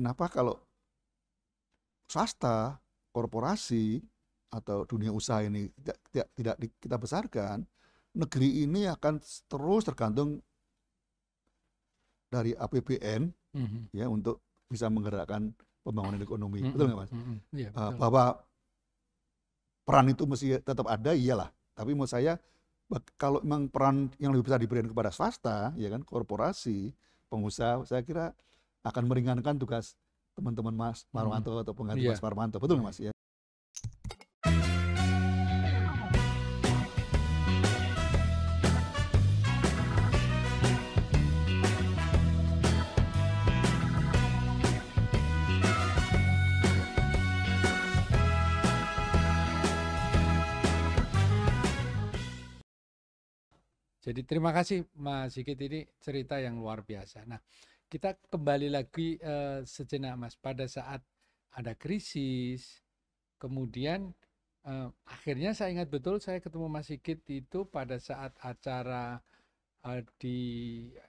Kenapa kalau swasta, korporasi atau dunia usaha ini tidak, tidak, tidak kita besarkan, negeri ini akan terus tergantung dari APBN mm -hmm. ya untuk bisa menggerakkan pembangunan ekonomi. Mm -hmm. Betul nggak mas? Mm -hmm. Iya, yeah, betul. bahwa peran itu mesti tetap ada, iyalah. Tapi menurut saya kalau memang peran yang lebih besar diberikan kepada swasta, ya kan, korporasi, pengusaha, saya kira akan meringankan tugas teman-teman Mas Parmanto hmm. atau pengganti yeah. Mas Parmanto. Betul nggak Mas? Ya. Jadi terima kasih Mas Sigit ini cerita yang luar biasa. Nah, kita kembali lagi uh, sejenak mas pada saat ada krisis kemudian uh, akhirnya saya ingat betul saya ketemu Mas Sigit itu pada saat acara uh, di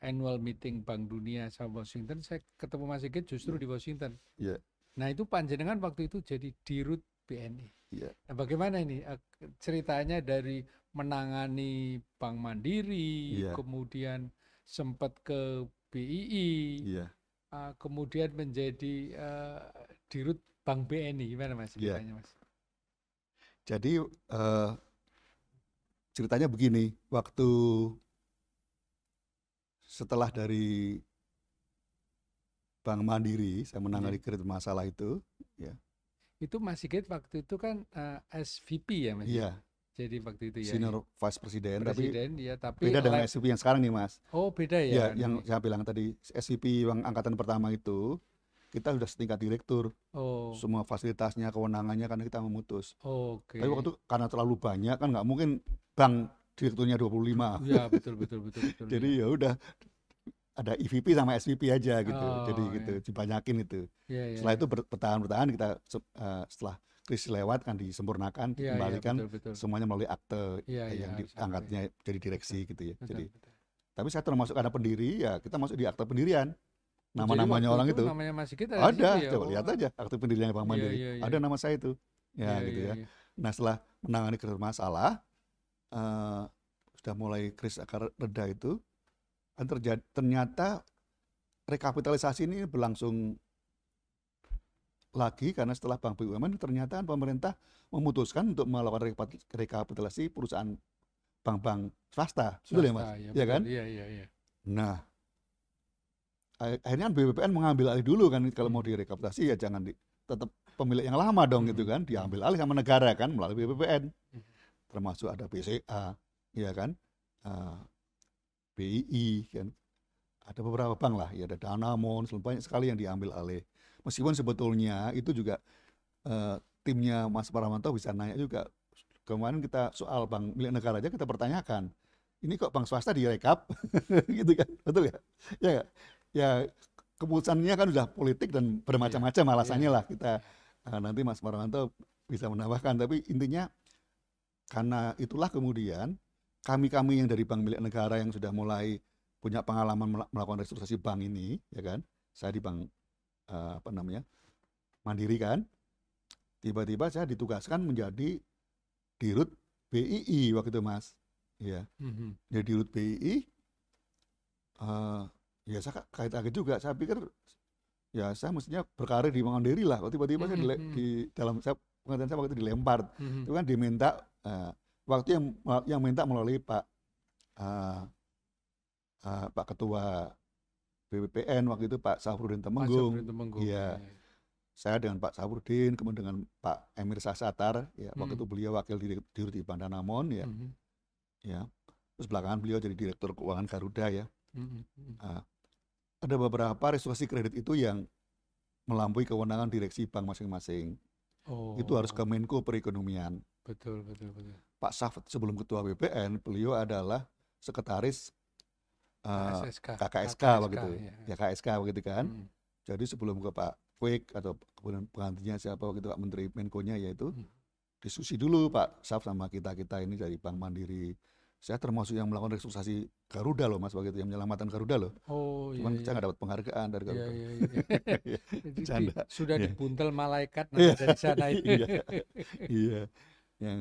annual meeting Bank Dunia sama Washington saya ketemu Mas Sigit justru yeah. di Washington yeah. nah itu panjenengan waktu itu jadi dirut BNI yeah. nah, bagaimana ini uh, ceritanya dari menangani Bank Mandiri yeah. kemudian sempat ke BII, iya. uh, kemudian menjadi uh, eh, dirut Bank BNI, gimana mas? Iya. Gimana, mas? Jadi uh, ceritanya begini, waktu setelah dari Bank Mandiri, saya menangani iya. kredit masalah itu, ya. Itu Mas Sigit waktu itu kan uh, eh, SVP ya mas? Iya. Ya? jadi waktu itu ya. ya. Senior Vice President, Presiden, tapi, ya, tapi beda dengan SVP yang sekarang nih Mas. Oh beda ya? Ya, yang saya bilang tadi SVP yang angkatan pertama itu kita sudah setingkat direktur. Oh. Semua fasilitasnya, kewenangannya karena kita memutus. Oh, Oke. Okay. Tapi waktu itu karena terlalu banyak kan nggak mungkin bank direkturnya 25. Ya betul betul betul betul. jadi ya. ya udah ada EVP sama SVP aja gitu. Oh, Jadi gitu ya. dibanyakin itu. Ya, ya, Setelah ya. itu bertahan-bertahan kita uh, setelah kris lewat kan disempurnakan, ya, dikembalikan ya, betul, betul. semuanya melalui akte ya, ya, yang iya, diangkatnya ya. jadi direksi gitu ya. Betul, jadi betul. tapi saya termasuk ada pendiri ya kita masuk di akte pendirian nama-namanya orang itu, itu namanya masih kita ada ya, coba oh. lihat aja akte pendirian Bang iya, Mandiri ya, ya, ya. ada nama saya itu ya, gitu ya gitu ya. ya nah setelah menangani kris masalah uh, sudah mulai kris akar reda itu terjadi ternyata rekapitalisasi ini berlangsung lagi karena setelah Bank BUMN ternyata pemerintah memutuskan untuk melakukan rekapitulasi perusahaan bank-bank swasta, betul ya mas? Ya, ya kan? Iya, iya, iya. Nah, akhirnya BPPN kan mengambil alih dulu kan kalau mau hmm. direkapitulasi ya jangan di, tetap pemilik yang lama dong gitu hmm. kan diambil alih sama negara kan melalui BPPN hmm. termasuk ada BCA ya kan uh, ah, BI kan ada beberapa bank lah ya ada Danamon banyak sekali yang diambil alih Meskipun sebetulnya itu juga uh, timnya Mas Paramanto bisa nanya juga. Kemarin kita soal bank milik negara aja kita pertanyakan. Ini kok bank swasta direkap? gitu kan. Betul ya Ya Ya keputusannya kan sudah politik dan bermacam-macam iya, alasannya iya. lah kita uh, nanti Mas Paramanto bisa menambahkan tapi intinya karena itulah kemudian kami-kami yang dari bank milik negara yang sudah mulai punya pengalaman melakukan restrukturisasi bank ini, ya kan? Saya di bank Eh, apa namanya mandiri kan tiba-tiba saya ditugaskan menjadi dirut BII waktu itu mas ya mm-hmm. jadi dirut BII uh, eh, ya saya kait kaget juga saya pikir ya saya mestinya berkarir di mandiri lah kok tiba-tiba mm-hmm. saya di, mhm. di dalam saya pengertian saya waktu itu dilempar mm-hmm. itu kan diminta uh, waktu yang yang minta melalui pak uh, uh, pak ketua BPPN waktu itu Pak Safrudin Temenggung. Pak Temenggung. Iya. Ya. Saya dengan Pak Safrudin, kemudian dengan Pak Emir Sasatar, ya waktu hmm. itu beliau wakil direktur di Bandanamon ya. Hmm. Ya. Terus belakangan beliau jadi direktur keuangan Garuda ya. Hmm. Nah, ada beberapa restruksi kredit itu yang melampaui kewenangan direksi bank masing-masing. Oh. Itu harus ke oh. Menko Perekonomian. Betul, betul, betul. Pak Safat sebelum ketua BPN, beliau adalah sekretaris KKSK, eh, KSSK, KKSK begitu iya. ya. ya KSK begitu kan hmm. jadi sebelum ke Pak Quick atau kemudian penggantinya siapa begitu Pak Menteri Menkonya yaitu hmm. diskusi dulu Pak Saf sama kita kita ini dari Bank Mandiri saya termasuk yang melakukan restrukturisasi Garuda loh mas begitu yang menyelamatkan Garuda loh. Oh iya, Cuman iya. saya nggak dapat penghargaan dari iya, Garuda. Iya, iya, iya. di, sudah iya. dibuntel malaikat nanti dari sana itu. iya. iya. Yang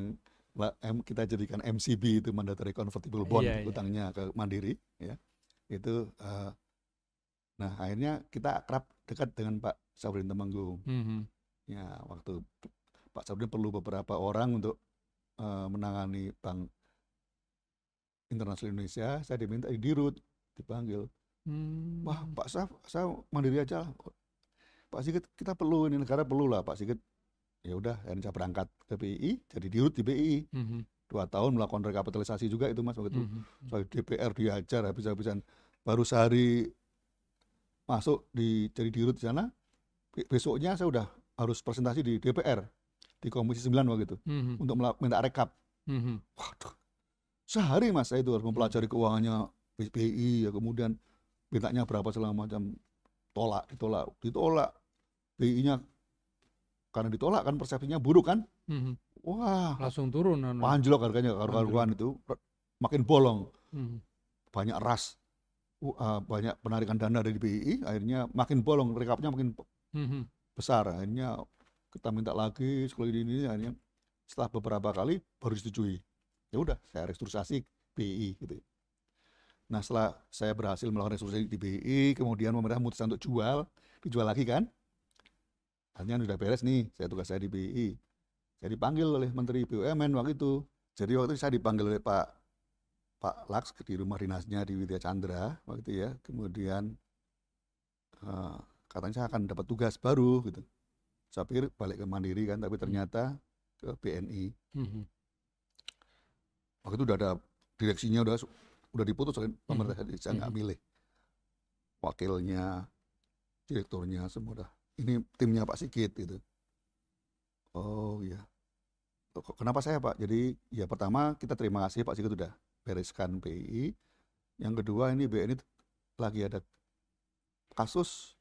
kita jadikan MCB itu mandatory convertible bond iya, utangnya iya. ke Mandiri ya itu uh, eh, nah akhirnya kita akrab dekat dengan Pak Sabrin Temenggung mm -hmm. ya waktu Pak Sabrin perlu beberapa orang untuk uh, menangani bank internasional Indonesia saya diminta di dirut dipanggil mm. wah Pak Saf saya mandiri aja lah. Pak Sigit kita perlu ini negara perlu lah Pak Sigit ya udah akhirnya saya berangkat ke BI jadi dirut di BI mm -hmm dua tahun melakukan rekapitalisasi juga itu mas waktu mm-hmm. soal DPR diajar habis-habisan baru sehari masuk di jadi dirut di sana besoknya saya udah harus presentasi di DPR di Komisi 9 waktu itu mm-hmm. untuk minta rekap mm-hmm. waduh sehari mas saya itu harus mempelajari mhm. keuangannya BPI ya kemudian mintanya berapa segala macam tolak ditolak ditolak BI-nya karena ditolak kan persepsinya buruk kan mm-hmm Wah. Langsung turun. Anu. Anjlok harganya karuan itu. Makin bolong. Hmm. Banyak ras. Uh, banyak penarikan dana dari BI. Akhirnya makin bolong. Rekapnya makin hmm, hmm. besar. Akhirnya kita minta lagi sekali ini, Akhirnya setelah beberapa kali baru disetujui. Ya udah, saya restrukturisasi BI gitu. Nah setelah saya berhasil melakukan restrukturisasi di BI, kemudian pemerintah memutuskan untuk jual, dijual lagi kan. Akhirnya sudah beres nih, saya tugas saya di BI jadi dipanggil oleh Menteri BUMN waktu itu. Jadi waktu itu saya dipanggil oleh Pak Pak Laks di rumah dinasnya di Widya Chandra waktu itu ya. Kemudian uh, katanya saya akan dapat tugas baru gitu. Saya pikir balik ke Mandiri kan, tapi hmm. ternyata ke BNI. Hmm. Waktu itu udah ada direksinya udah udah diputus oleh hmm. pemerintah, mm-hmm. saya nggak milih wakilnya, direkturnya semua dah. Ini timnya Pak Sigit gitu. Oh ya, Kenapa saya Pak? Jadi ya pertama kita terima kasih Pak Sigit sudah bereskan BI. Yang kedua ini BNI lagi ada kasus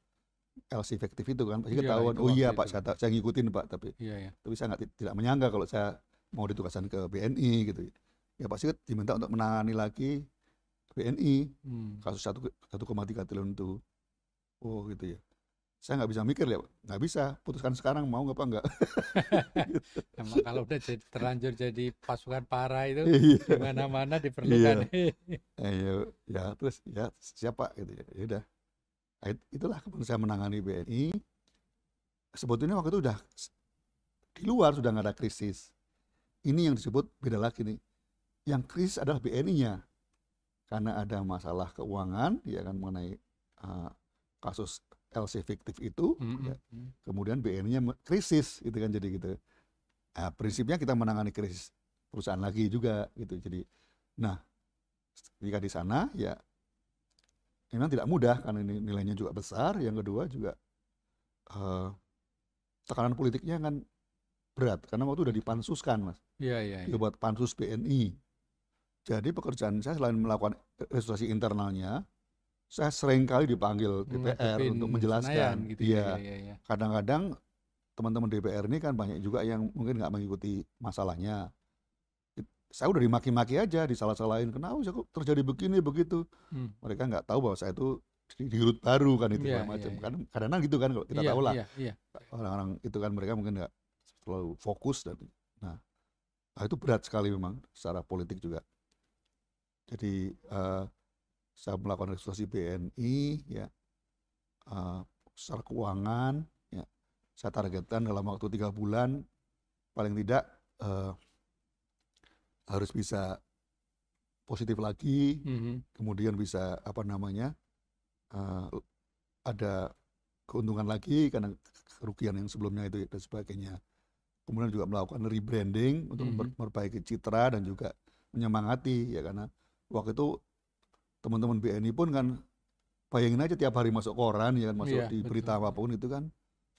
LC efektif itu kan Pak Sigit Ya, oh iya Pak, saya, saya ngikutin Pak, tapi ya, ya. tapi saya tidak menyangka kalau saya mau ditugaskan ke BNI gitu. Ya Pak Sigit diminta untuk menangani lagi BNI hmm. kasus 1,3 triliun itu. Oh gitu ya saya nggak bisa mikir ya nggak bisa putuskan sekarang mau nggak apa nggak gitu. Emang kalau udah jadi, terlanjur jadi pasukan para itu iya. di mana mana diperlukan iya. Eh, iya ya terus ya siapa gitu ya, ya udah itulah kemudian saya menangani BNI sebetulnya waktu itu udah di luar sudah nggak ada krisis ini yang disebut beda lagi nih yang krisis adalah BNI-nya karena ada masalah keuangan ya kan mengenai uh, kasus LC fiktif itu, mm -hmm. ya. kemudian BNI-nya krisis, itu kan jadi gitu. Nah, prinsipnya kita menangani krisis perusahaan lagi juga gitu. Jadi, nah jika di sana ya memang tidak mudah karena ini nilainya juga besar. Yang kedua juga uh, tekanan politiknya kan berat karena waktu sudah dipansuskan mas. Iya iya. Ya. buat pansus BNI. Jadi pekerjaan saya selain melakukan restorasi internalnya, saya sering kali dipanggil hmm, DPR untuk menjelaskan. Senayan, gitu, ya, iya. Ya, ya, ya, Kadang-kadang teman-teman DPR ini kan banyak juga yang mungkin nggak mengikuti masalahnya. Saya udah dimaki-maki aja, di salah salahin Kenapa sih kok terjadi begini begitu? Hmm. Mereka nggak tahu bahwa saya itu di, di baru kan itu yeah, iya, iya, macam. Yeah, Kan kadang-kadang gitu kan kalau kita yeah, tahu lah. Yeah, yeah. Orang-orang itu kan mereka mungkin nggak terlalu fokus dan nah, nah itu berat sekali memang secara politik juga. Jadi uh, saya melakukan restrukturisasi BNI ya uh, secara keuangan ya saya targetkan dalam waktu tiga bulan paling tidak uh, harus bisa positif lagi mm-hmm. kemudian bisa apa namanya uh, ada keuntungan lagi karena kerugian yang sebelumnya itu dan sebagainya kemudian juga melakukan rebranding untuk mm-hmm. memperbaiki citra dan juga menyemangati ya karena waktu itu teman-teman BNI pun kan bayangin aja tiap hari masuk koran ya kan, masuk yeah, di betul. berita apapun itu kan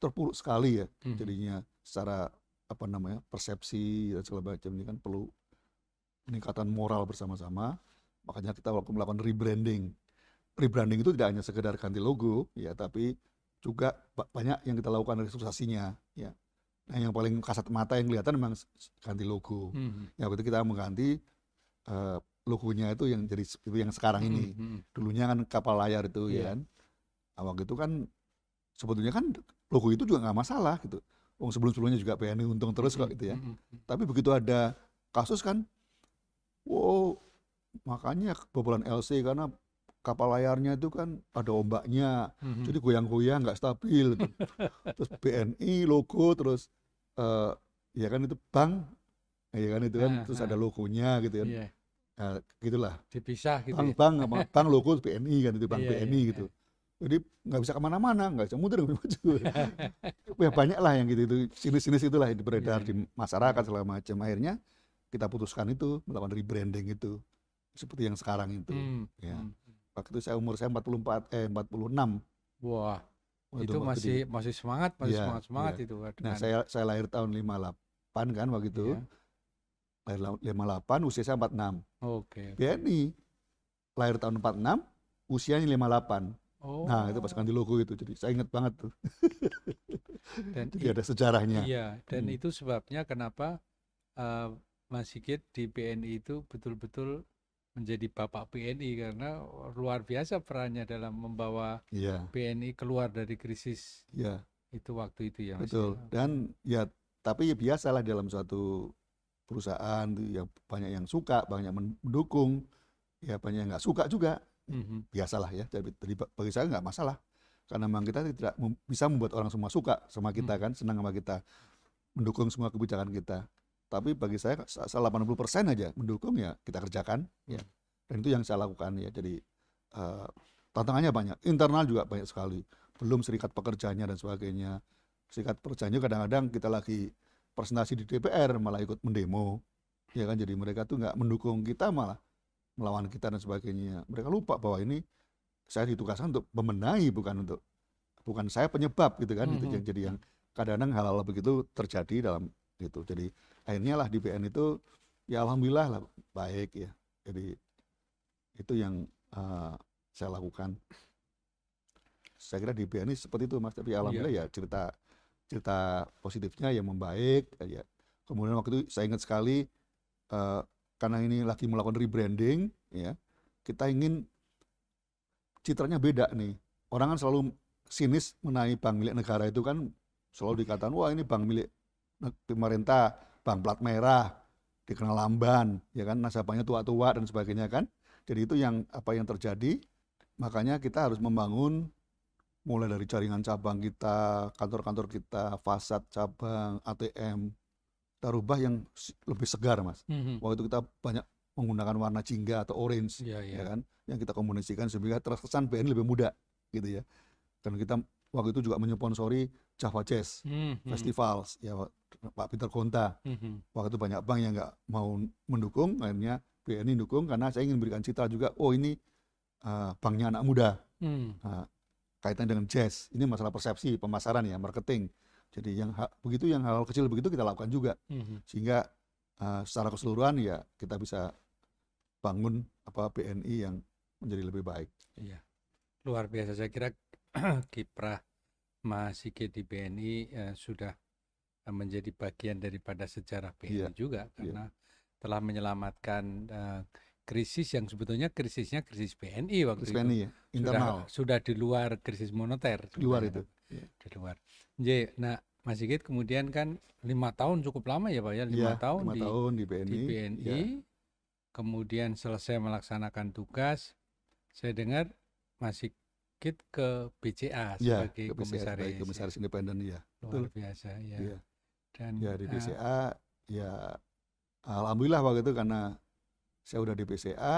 terpuruk sekali ya hmm. jadinya secara apa namanya persepsi dan segala macam ini kan perlu peningkatan moral bersama-sama makanya kita waktu melakukan rebranding rebranding itu tidak hanya sekedar ganti logo ya tapi juga banyak yang kita lakukan restrukturisasinya ya nah yang paling kasat mata yang kelihatan memang ganti logo hmm. ya waktu kita mengganti uh, logonya itu yang jadi yang sekarang ini. Hmm, hmm. Dulunya kan kapal layar itu yeah. ya iya. kan. Nah, waktu itu kan sebetulnya kan logo itu juga nggak masalah gitu. Wong oh, sebelum-sebelumnya juga PNI untung terus kok hmm, gitu ya. Tapi begitu ada kasus kan, wow makanya kebobolan LC karena kapal layarnya itu kan ada ombaknya, jadi goyang-goyang nggak stabil. Gitu. terus BNI logo terus uh, ya kan itu bank, ya kan itu kan ah, terus ah. ada logonya gitu kan. Yeah Nah, gitulah. Dipisah gitu. Bank, ya? bank, bang bank logo BNI kan itu bank iya, BNI iya. gitu. Iya. Jadi nggak bisa kemana-mana, nggak bisa muter ya banyak lah yang gitu itu sinis-sinis itulah yang beredar iya. di masyarakat segala macam. Akhirnya kita putuskan itu melakukan rebranding itu seperti yang sekarang itu. Hmm. Ya. Hmm, hmm. Waktu itu saya umur saya 44 eh 46. Wah. Waduh, itu masih masih semangat, masih semangat-semangat iya, ya, ya. itu. Nah, saya saya lahir tahun 58 kan waktu itu. Ya lahir 58, usia saya 46. Oke. Okay. BNI lahir tahun 46, usianya 58. Oh. Nah, itu pasukan di logo itu. Jadi saya ingat banget tuh. Dan Jadi ada sejarahnya. Iya, dan hmm. itu sebabnya kenapa uh, Mas Sigit di BNI itu betul-betul menjadi bapak BNI karena luar biasa perannya dalam membawa yeah. BNI keluar dari krisis. Iya. Yeah. Itu waktu itu ya. Betul. Ya. Dan ya tapi ya biasalah dalam suatu perusahaan yang banyak yang suka, banyak mendukung, ya banyak yang nggak suka juga. Mm-hmm. Biasalah ya. Jadi bagi saya nggak masalah karena memang kita tidak bisa membuat orang semua suka sama kita mm-hmm. kan, senang sama kita, mendukung semua kebijakan kita. Tapi bagi saya 80% aja mendukung ya kita kerjakan ya. Mhm. Dan itu yang saya lakukan ya. Jadi uh, tantangannya banyak, internal juga banyak sekali. Belum serikat pekerjanya dan sebagainya. Serikat pekerjanya kadang-kadang kita lagi presentasi di DPR malah ikut mendemo ya kan jadi mereka tuh nggak mendukung kita malah melawan kita dan sebagainya mereka lupa bahwa ini saya ditugaskan untuk membenahi bukan untuk bukan saya penyebab gitu kan mm -hmm. itu yang jadi yang kadang-kadang hal-hal begitu terjadi dalam itu jadi akhirnya lah di BN itu ya alhamdulillah lah baik ya jadi itu yang uh, saya lakukan saya kira di BN ini seperti itu mas tapi iya. alhamdulillah yeah. ya cerita cerita positifnya yang membaik ya, ya kemudian waktu itu saya ingat sekali uh, karena ini lagi melakukan rebranding ya kita ingin citranya beda nih orang kan selalu sinis menaik bank milik negara itu kan selalu dikatakan wah ini bank milik pemerintah bank plat merah dikenal lamban ya kan nasabahnya tua-tua dan sebagainya kan jadi itu yang apa yang terjadi makanya kita harus membangun mulai dari jaringan cabang kita, kantor-kantor kita, fasad cabang, ATM, kita rubah yang lebih segar mas. Mm -hmm. Waktu itu kita banyak menggunakan warna jingga atau orange, yeah, yeah. ya kan, yang kita komunikasikan sehingga terkesan BN lebih muda, gitu ya. Dan kita waktu itu juga menyponsori Java Jazz mm -hmm. Festivals, ya Pak Peter Konta. Mm -hmm. Waktu itu banyak bank yang nggak mau mendukung, akhirnya BNI dukung karena saya ingin memberikan citra juga, oh ini uh, banknya anak muda. Mm. Nah, kaitan dengan jazz. Ini masalah persepsi, pemasaran ya, marketing. Jadi yang begitu yang hal, hal kecil begitu kita lakukan juga. Mm-hmm. Sehingga uh, secara keseluruhan ya kita bisa bangun apa BNI yang menjadi lebih baik. Iya. Luar biasa saya kira kiprah Mas Ike di BNI uh, eh, sudah menjadi bagian daripada sejarah BNI iya. juga iya. karena iya. telah menyelamatkan uh, krisis yang sebetulnya krisisnya krisis BNI waktu krisis itu. ya, Sudah, sudah di luar krisis moneter. Di luar itu. Iya. Di luar. Jadi, nah Mas Sigit kemudian kan lima tahun cukup lama ya Pak ya, lima ya, tahun, di, tahun di BNI, di BNI ya. kemudian selesai melaksanakan tugas, saya dengar Mas Sigit ke BCA ya, sebagai ke BCA, komisaris, iya. komisaris independen ya, luar biasa ya. ya. Dan ya di eh BCA uh, ya alhamdulillah waktu itu karena saya udah di BCA,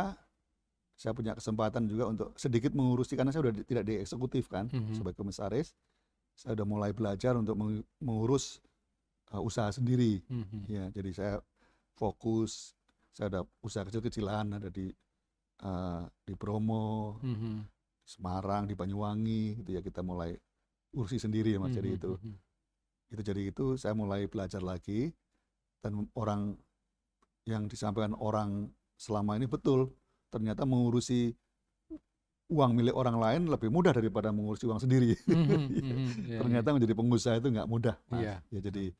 saya punya kesempatan juga untuk sedikit mengurusi karena saya udah tidak di eksekutif kan mm-hmm. sebagai komisaris. Saya udah mulai belajar untuk mengurus uh, usaha sendiri. Mm-hmm. Ya, jadi saya fokus, saya ada usaha kecil-kecilan ada di uh, di Bromo, mm-hmm. Semarang, di Banyuwangi gitu ya kita mulai urusi sendiri ya Mas. Mm-hmm. Jadi mhm, itu mhm. itu jadi itu saya mulai belajar lagi dan orang yang disampaikan orang selama ini betul ternyata mengurusi uang milik orang lain lebih mudah daripada mengurusi uang sendiri. Mm-hmm, iya. mhm, yeah, iya. ternyata menjadi pengusaha itu nggak mudah. Nah, Yeah. Ya jadi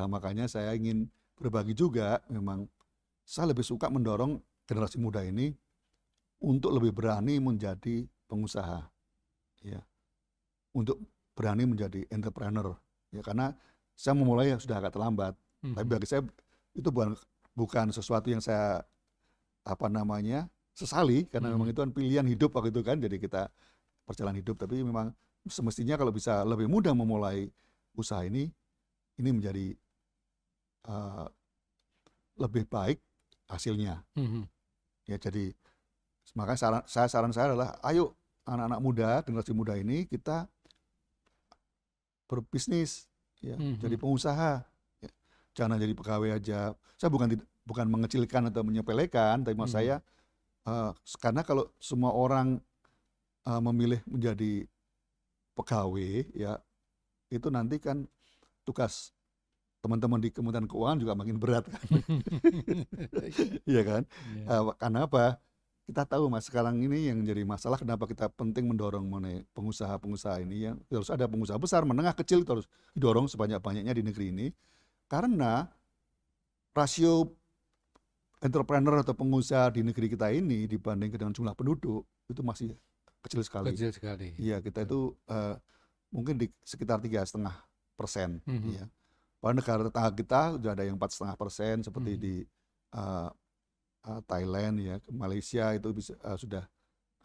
uh, makanya saya ingin berbagi juga memang saya lebih suka mendorong generasi muda ini untuk lebih berani menjadi pengusaha. Ya. Untuk berani menjadi entrepreneur. Ya karena saya memulai sudah agak terlambat. Mm-hmm. Tapi mhm. bagi saya itu bukan bukan sesuatu yang saya apa namanya sesali karena hmm. memang itu kan pilihan hidup waktu itu kan jadi kita perjalanan hidup tapi memang semestinya kalau bisa lebih mudah memulai usaha ini ini menjadi uh, lebih baik hasilnya hmm. hmm. ya jadi maka saran saya saran saya adalah ayo anak-anak muda generasi muda ini kita berbisnis ya hmm. jadi hmm. pengusaha ya. jangan jadi pegawai aja saya bukan bukan mengecilkan atau menyepelekan, tapi maksud hmm. saya uh, karena kalau semua orang uh, memilih menjadi pegawai ya itu nanti kan tugas teman-teman di Kementerian Keuangan juga makin berat kan, iya kan? Yeah. Iya. Uh, karena apa? Kita tahu mas sekarang ini yang jadi masalah kenapa kita penting mendorong mengenai pengusaha-pengusaha ini yang terus ada pengusaha besar, menengah, kecil terus didorong sebanyak-banyaknya di negeri ini karena rasio entrepreneur atau pengusaha di negeri kita ini dibanding dengan jumlah penduduk itu masih kecil sekali. Kecil sekali. Iya kita itu uh, mungkin di sekitar tiga setengah persen. Mhm. Iya. Pada negara tetangga kita sudah ada yang empat setengah persen seperti mm -hmm. di uh, uh, Thailand ya, Malaysia itu bisa, uh, sudah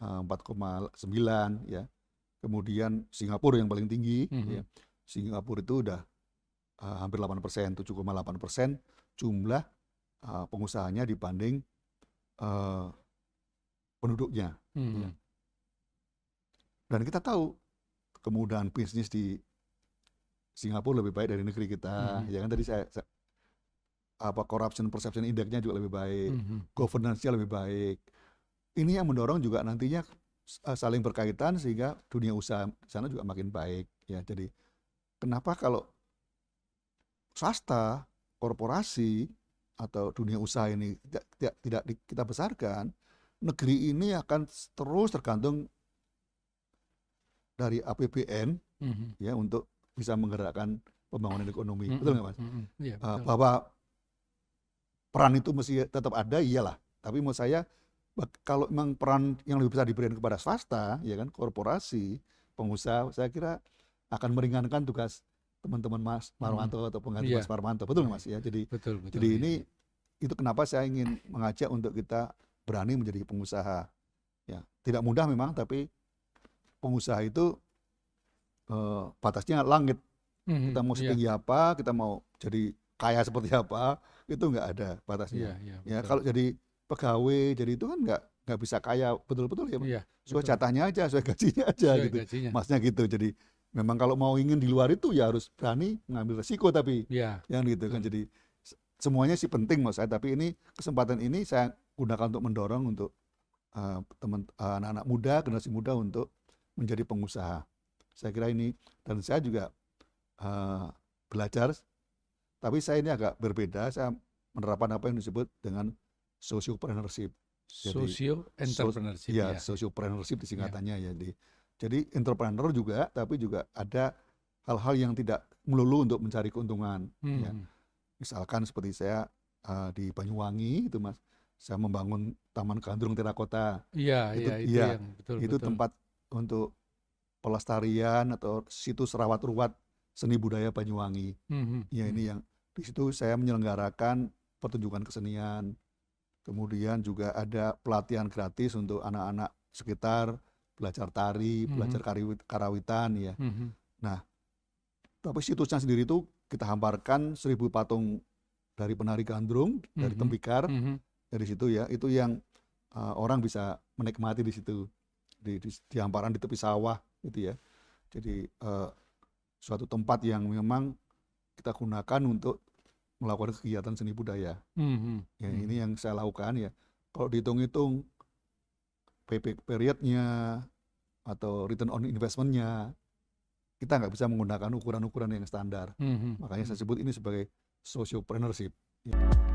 empat koma sembilan ya. Kemudian Singapura yang paling tinggi. Mm -hmm. ya. Singapura itu udah uh, hampir 8 persen, 7,8 persen jumlah uh, pengusahanya dibanding uh, penduduknya. Hmm. Ya. Dan kita tahu kemudahan bisnis di Singapura lebih baik dari negeri kita. Hmm. Ya kan tadi saya, saya apa corruption perception indeksnya juga lebih baik, hmm, hmm. governance-nya lebih baik. Ini yang mendorong juga nantinya eh, saling berkaitan sehingga dunia usaha di sana juga makin baik ya. Jadi kenapa kalau swasta, korporasi atau dunia usaha ini tidak tidak, tidak kita besarkan, negeri ini akan terus tergantung dari APBN mm -hmm. ya untuk bisa menggerakkan pembangunan ekonomi. Mm -hmm. Betul nggak mas? Mm -hmm. Iya, yeah, betul. bahwa peran itu masih tetap ada, iyalah. Tapi menurut saya kalau memang peran yang lebih besar diberikan kepada swasta, ya kan, korporasi, pengusaha, saya kira akan meringankan tugas teman-teman Mas hmm. Parmanto hmm. atau pengganti yeah. Mas Parmanto betul Mas iya. ya jadi betul, betul, jadi ini iya. itu kenapa saya ingin mengajak untuk kita berani menjadi pengusaha ya tidak mudah memang tapi pengusaha itu eh, batasnya langit hmm. hmm. kita mau iya. setinggi yeah. apa kita mau jadi kaya seperti apa itu nggak ada batasnya yeah, yeah, ya kalau jadi pegawai jadi itu kan nggak nggak bisa kaya betul-betul ya, ya sesuai jatahnya aja sesuai gajinya aja sesuai gitu gajinya. masnya gitu jadi memang kalau mau ingin di luar itu ya harus berani mengambil resiko tapi iya. ya. yang gitu kan jadi semuanya sih penting mas saya tapi ini kesempatan ini saya gunakan untuk mendorong untuk uh, teman uh, anak-anak muda generasi muda untuk menjadi pengusaha saya kira ini dan saya juga uh, belajar tapi saya ini agak berbeda saya menerapkan apa yang disebut dengan socio jadi, socio entrepreneurship so, iya, ya, ya. entrepreneurship disingkatannya iya. ya. ya jadi jadi entrepreneur juga, tapi juga ada hal-hal yang tidak melulu untuk mencari keuntungan. Hmm. Ya. Misalkan seperti saya uh, di Banyuwangi itu mas, saya membangun Taman Gandrung Terakota. Iya, itu, iya, itu, ya, yang betul, itu betul. tempat untuk pelestarian atau situs rawat ruwat seni budaya Banyuwangi. Hmm, hmm. Ya ini hmm. yang di situ saya menyelenggarakan pertunjukan kesenian. Kemudian juga ada pelatihan gratis untuk anak-anak sekitar belajar tari, mm-hmm. belajar karawitan ya. Mm-hmm. Nah, tapi situsnya sendiri itu kita hamparkan seribu patung dari penari gandrung, mm-hmm. dari mhm. tembikar, mm-hmm. dari situ ya. Itu yang uh, orang bisa menikmati di situ di, di, di hamparan di tepi sawah gitu ya. Jadi uh, suatu tempat yang memang kita gunakan untuk melakukan kegiatan seni budaya. Mm-hmm. Ya, ini mhm. yang saya lakukan ya. Kalau dihitung-hitung payback periodnya atau return on investmentnya kita nggak bisa menggunakan ukuran-ukuran yang standar. Mm -hmm. Makanya saya hmm. sebut ini sebagai sociopreneurship. yeah.